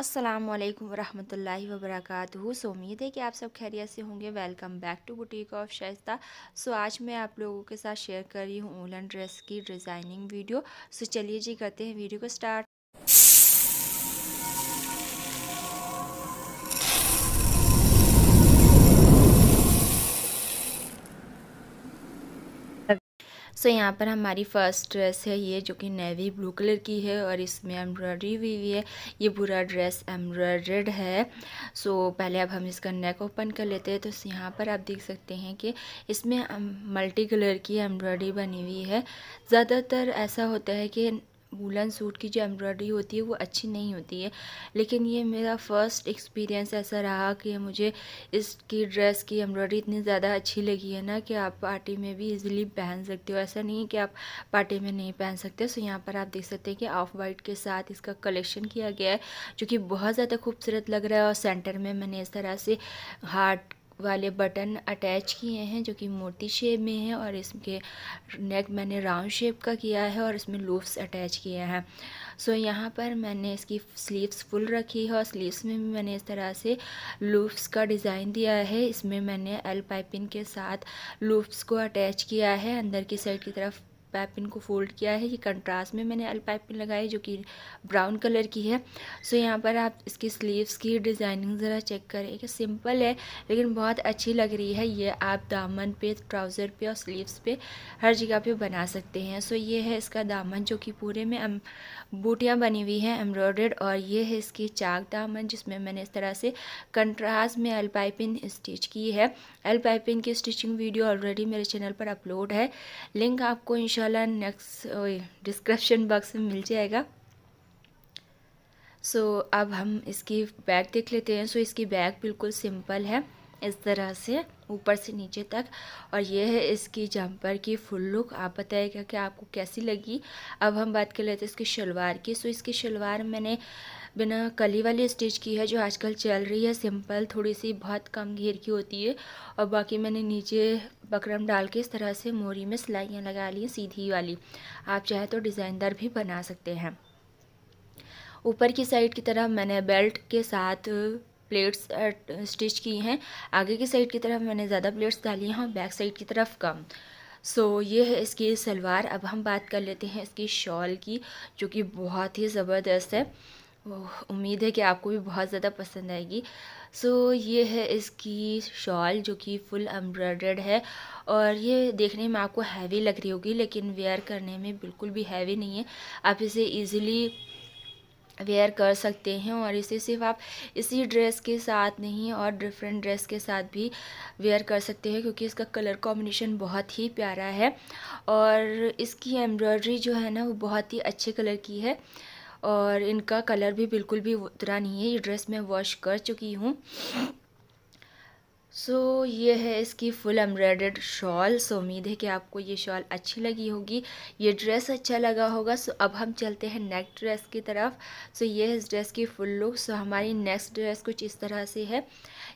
अस्सलाम वालेकुम वरहमतुल्लाहि सो उम्मीद है कि आप सब खैरियत से होंगे welcome back to boutique of Shaista so आज मैं आप लोगों के साथ शेयर कर रही हूँ ऊलन ड्रेस की डिज़ाइनिंग वीडियो सो चलिए जी करते हैं वीडियो को स्टार्ट सो so, यहाँ पर हमारी फर्स्ट ड्रेस है ये जो कि नेवी ब्लू कलर की है और इसमें एम्ब्रॉयडरी हुई हुई है ये पूरा ड्रेस एम्ब्रॉयड्रेड है सो so, पहले अब हम इसका नेक ओपन कर लेते हैं तो यहाँ पर आप देख सकते हैं कि इसमें मल्टी कलर की एम्ब्रॉयडरी बनी हुई है ज़्यादातर ऐसा होता है कि वूलन सूट की जो एम्ब्रॉयडरी होती है वो अच्छी नहीं होती है लेकिन ये मेरा फ़र्स्ट एक्सपीरियंस ऐसा रहा कि मुझे इसकी ड्रेस की एम्ब्रॉयडरी इतनी ज़्यादा अच्छी लगी है ना कि आप पार्टी में भी इजीली पहन सकते हो ऐसा नहीं है कि आप पार्टी में नहीं पहन सकते सो यहाँ पर आप देख सकते हैं कि ऑफ वाइट के साथ इसका कलेक्शन किया गया है जो कि बहुत ज़्यादा खूबसूरत लग रहा है और सेंटर में मैंने इस तरह से हार्ट वाले बटन अटैच किए हैं जो कि मूर्ति शेप में है और इसके नेक मैंने राउंड शेप का किया है और इसमें लूफ्स अटैच किया है सो यहाँ पर मैंने इसकी स्लीव्स फुल रखी है और स्लीव्स में भी मैंने इस तरह से लूफ्स का डिज़ाइन दिया है इसमें मैंने एल पाइपिंग के साथ लूफ्स को अटैच किया है अंदर की साइड की तरफ पाइपिन को फोल्ड किया है ये कंट्रास्ट में मैंने अल्पाइपिन लगाई जो कि ब्राउन कलर की है सो यहाँ पर आप इसकी स्लीव्स की डिज़ाइनिंग ज़रा चेक करें कि सिंपल है लेकिन बहुत अच्छी लग रही है ये आप दामन पे ट्राउज़र पे और स्लीव्स पे हर जगह पे बना सकते हैं सो ये है इसका दामन जो कि पूरे में बूटियाँ बनी हुई हैं एम्ब्रॉयड और ये है इसकी चाक दामन जिसमें मैंने इस तरह से कंट्रास में एल स्टिच की है एल पाइपिन की स्टिचिंग वीडियो ऑलरेडी मेरे चैनल पर अपलोड है लिंक आपको इंशा इंशाल्लाह नेक्स्ट डिस्क्रिप्शन बॉक्स में मिल जाएगा सो so, अब हम इसकी बैग देख लेते हैं सो so, इसकी बैग बिल्कुल सिंपल है इस तरह से ऊपर से नीचे तक और ये है इसकी जंपर की फुल लुक आप बताइएगा कि आपको कैसी लगी अब हम बात कर लेते हैं इसकी शलवार की सो इसकी शलवार मैंने बिना कली वाली स्टिच की है जो आजकल चल रही है सिंपल थोड़ी सी बहुत कम घेर की होती है और बाकी मैंने नीचे बकरम डाल के इस तरह से मोरी में सिलाइयाँ लगा ली सीधी वाली आप चाहे तो डिज़ाइनदार भी बना सकते हैं ऊपर की साइड की तरफ मैंने बेल्ट के साथ प्लेट्स स्टिच की हैं आगे की साइड की तरफ मैंने ज़्यादा प्लेट्स डाली हैं और बैक साइड की तरफ कम सो so, ये है इसकी सलवार अब हम बात कर लेते हैं इसकी शॉल की जो कि बहुत ही ज़बरदस्त है उम्मीद है कि आपको भी बहुत ज़्यादा पसंद आएगी सो so, ये है इसकी शॉल जो कि फुल एम्ब्रॉयड है और ये देखने में आपको हैवी लग रही होगी लेकिन वेयर करने में बिल्कुल भी हैवी नहीं है आप इसे ईज़िली वेयर कर सकते हैं और इसे सिर्फ आप इसी ड्रेस के साथ नहीं और डिफरेंट ड्रेस के साथ भी वेयर कर सकते हैं क्योंकि इसका कलर कॉम्बिनेशन बहुत ही प्यारा है और इसकी एम्ब्रॉयडरी जो है ना वो बहुत ही अच्छे कलर की है और इनका कलर भी बिल्कुल भी उतरा नहीं है ये ड्रेस मैं वॉश कर चुकी हूँ सो so, ये है इसकी फुल एम्ब्रॉयडेड शॉल सो उम्मीद है कि आपको ये शॉल अच्छी लगी होगी ये ड्रेस अच्छा लगा होगा सो so, अब हम चलते हैं नेक्स्ट ड्रेस की तरफ सो so, ये है इस ड्रेस की फुल लुक सो हमारी नेक्स्ट ड्रेस कुछ इस तरह से है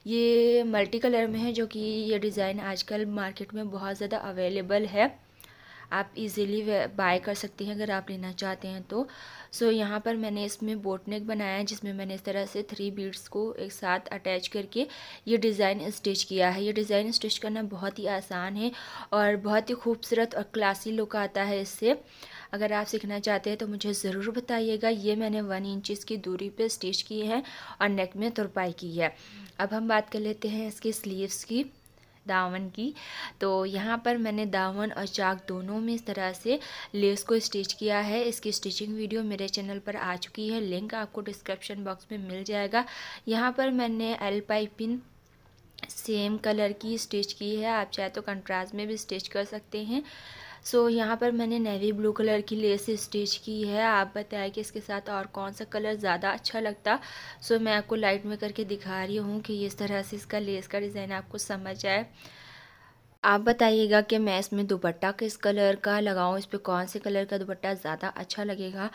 ये मल्टी कलर में है जो कि ये डिज़ाइन आजकल मार्केट में बहुत ज़्यादा अवेलेबल है आप इजीली बाय कर सकते हैं अगर आप लेना चाहते हैं तो सो so, यहाँ पर मैंने इसमें बोटनेक बनाया है जिसमें मैंने इस तरह से थ्री बीड्स को एक साथ अटैच करके ये डिज़ाइन स्टिच किया है ये डिज़ाइन स्टिच करना बहुत ही आसान है और बहुत ही खूबसूरत और क्लासी लुक आता है इससे अगर आप सीखना चाहते हैं तो मुझे ज़रूर बताइएगा ये मैंने वन इंचज़ की दूरी पर स्टिच की है और नेक में तुरपाई की है अब हम बात कर लेते हैं इसके स्लीव्स की दावन की तो यहाँ पर मैंने दावन और चाक दोनों में इस तरह से लेस को स्टिच किया है इसकी स्टिचिंग वीडियो मेरे चैनल पर आ चुकी है लिंक आपको डिस्क्रिप्शन बॉक्स में मिल जाएगा यहाँ पर मैंने एल पाइपिन सेम कलर की स्टिच की है आप चाहे तो कंट्रास्ट में भी स्टिच कर सकते हैं सो so, यहाँ पर मैंने नेवी ब्लू कलर की लेस स्टिच की है आप बताएं कि इसके साथ और कौन सा कलर ज़्यादा अच्छा लगता सो so, मैं आपको लाइट में करके दिखा रही हूँ कि इस तरह से इसका लेस का डिज़ाइन आपको समझ आए आप बताइएगा कि मैं इसमें दुपट्टा किस कलर का लगाऊँ इस पर कौन से कलर का दुपट्टा ज़्यादा अच्छा लगेगा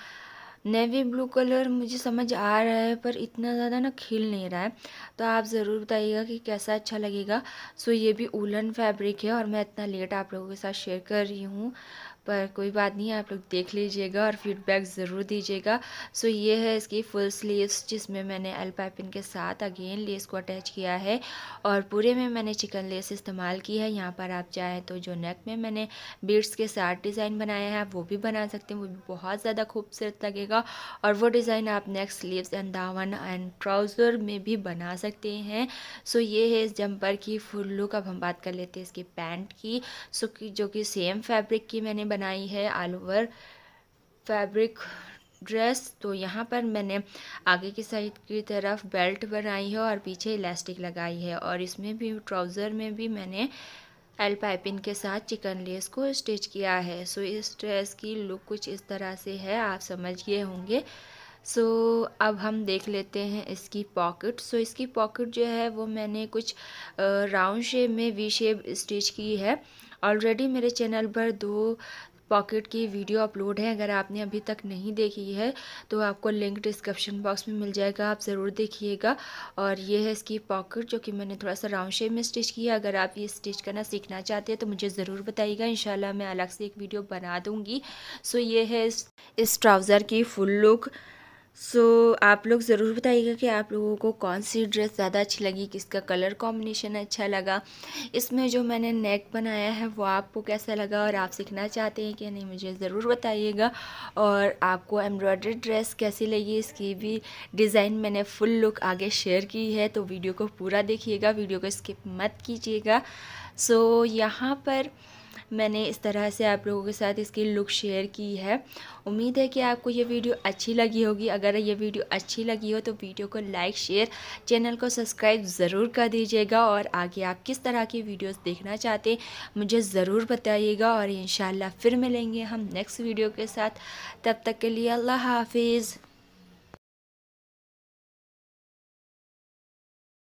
नेवी ब्लू कलर मुझे समझ आ रहा है पर इतना ज़्यादा ना खिल नहीं रहा है तो आप ज़रूर बताइएगा कि कैसा अच्छा लगेगा सो ये भी उलन फैब्रिक है और मैं इतना लेट आप लोगों के साथ शेयर कर रही हूँ पर कोई बात नहीं आप लोग देख लीजिएगा और फीडबैक ज़रूर दीजिएगा सो ये है इसकी फुल स्लीव्स जिसमें मैंने एल पाइपिन के साथ अगेन लेस को अटैच किया है और पूरे में मैंने चिकन लेस इस्तेमाल की है यहाँ पर आप चाहें तो जो नेक में मैंने बीड्स के साथ डिज़ाइन बनाया है आप वो भी बना सकते हैं वो भी बहुत ज़्यादा खूबसूरत लगेगा और वो डिज़ाइन आप नेक स्लीवस एंड दावन एंड ट्राउज़र में भी बना सकते हैं सो ये है इस जम्पर की फुल लुक अब हम बात कर लेते हैं इसकी पैंट की सो की जो कि सेम फैब्रिक की मैंने बनाई है ऑल ओवर फैब्रिक ड्रेस तो यहाँ पर मैंने आगे की साइड की तरफ बेल्ट बनाई है और पीछे इलास्टिक लगाई है और इसमें भी ट्राउज़र में भी मैंने एल पाइपिन के साथ चिकन लेस को स्टिच किया है सो इस ड्रेस की लुक कुछ इस तरह से है आप समझ गए होंगे सो so, अब हम देख लेते हैं इसकी पॉकेट सो so, इसकी पॉकेट जो है वो मैंने कुछ राउंड शेप में वी शेप स्टिच की है ऑलरेडी मेरे चैनल पर दो पॉकेट की वीडियो अपलोड है अगर आपने अभी तक नहीं देखी है तो आपको लिंक डिस्क्रिप्शन बॉक्स में मिल जाएगा आप ज़रूर देखिएगा और ये है इसकी पॉकेट जो कि मैंने थोड़ा सा राउंड शेप में स्टिच किया अगर आप ये स्टिच करना सीखना चाहते हैं तो मुझे ज़रूर बताइएगा इन मैं अलग से एक वीडियो बना दूँगी सो ये है इस, इस ट्राउज़र की फुल लुक सो so, आप लोग ज़रूर बताइएगा कि आप लोगों को कौन सी ड्रेस ज़्यादा अच्छी लगी किसका कलर कॉम्बिनेशन अच्छा लगा इसमें जो मैंने नेक बनाया है वो आपको कैसा लगा और आप सीखना चाहते हैं कि नहीं मुझे ज़रूर बताइएगा और आपको एम्ब्रॉयडरी ड्रेस कैसी लगी इसकी भी डिज़ाइन मैंने फुल लुक आगे शेयर की है तो वीडियो को पूरा देखिएगा वीडियो को स्किप मत कीजिएगा सो so, यहाँ पर मैंने इस तरह से आप लोगों के साथ इसकी लुक शेयर की है उम्मीद है कि आपको ये वीडियो अच्छी लगी होगी अगर ये वीडियो अच्छी लगी हो तो वीडियो को लाइक शेयर चैनल को सब्सक्राइब ज़रूर कर दीजिएगा और आगे आप किस तरह की वीडियोस देखना चाहते हैं मुझे ज़रूर बताइएगा और इन फिर मिलेंगे हम नेक्स्ट वीडियो के साथ तब तक के लिए अल्लाह हाफिज़